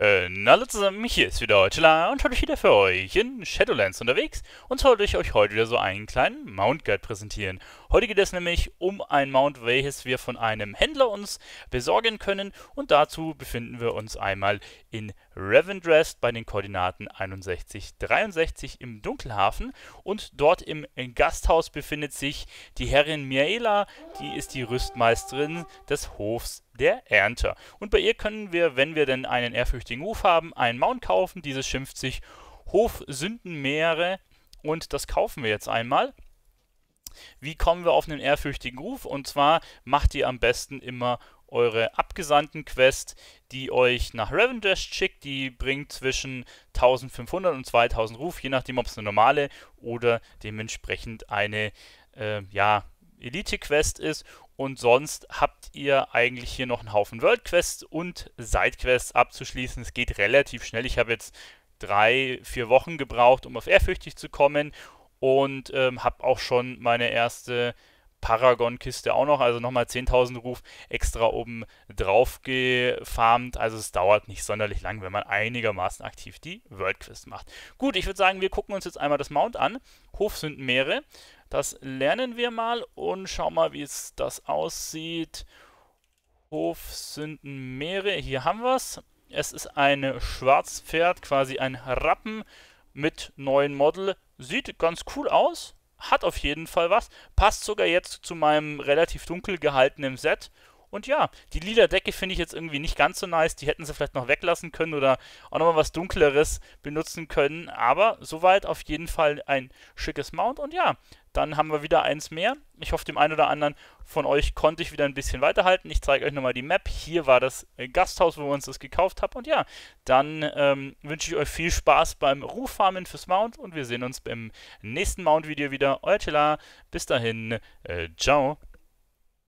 Und äh, hallo zusammen, hier ist wieder Heutela und heute wieder für euch in Shadowlands unterwegs und zwar wollte ich euch heute wieder so einen kleinen Mount Guide präsentieren. Heute geht es nämlich um ein Mount, welches wir von einem Händler uns besorgen können und dazu befinden wir uns einmal in Revendrest bei den Koordinaten 61, 63 im Dunkelhafen und dort im Gasthaus befindet sich die Herrin Miaela, die ist die Rüstmeisterin des Hofs der Ernte. Und bei ihr können wir, wenn wir denn einen ehrfürchtigen Ruf haben, einen Mount kaufen. Dieses schimpft sich Hofsündenmeere und das kaufen wir jetzt einmal. Wie kommen wir auf einen ehrfürchtigen Ruf? Und zwar macht ihr am besten immer eure abgesandten Quest, die euch nach Ravendash schickt, die bringt zwischen 1500 und 2000 Ruf, je nachdem ob es eine normale oder dementsprechend eine äh, ja, Elite-Quest ist und sonst habt ihr eigentlich hier noch einen Haufen World Quests und Sidequests abzuschließen. Es geht relativ schnell. Ich habe jetzt drei, vier Wochen gebraucht, um auf Ehrfürchtig zu kommen und ähm, habe auch schon meine erste Paragon-Kiste auch noch, also nochmal 10.000 Ruf extra oben drauf gefarmt. Also es dauert nicht sonderlich lang, wenn man einigermaßen aktiv die World Quest macht. Gut, ich würde sagen, wir gucken uns jetzt einmal das Mount an. Hofsündenmeere. Das lernen wir mal und schauen mal, wie es das aussieht. Hofsündenmeere, hier haben wir es. Es ist ein Schwarzpferd, quasi ein Rappen mit neuen Model. Sieht ganz cool aus, hat auf jeden Fall was, passt sogar jetzt zu meinem relativ dunkel gehaltenen Set und ja, die lila Decke finde ich jetzt irgendwie nicht ganz so nice. Die hätten sie vielleicht noch weglassen können oder auch nochmal was Dunkleres benutzen können. Aber soweit auf jeden Fall ein schickes Mount. Und ja, dann haben wir wieder eins mehr. Ich hoffe, dem einen oder anderen von euch konnte ich wieder ein bisschen weiterhalten. Ich zeige euch nochmal die Map. Hier war das äh, Gasthaus, wo wir uns das gekauft haben. Und ja, dann ähm, wünsche ich euch viel Spaß beim Ruffarmen fürs Mount. Und wir sehen uns beim nächsten Mount-Video wieder. Euer Tila. Bis dahin. Äh, ciao.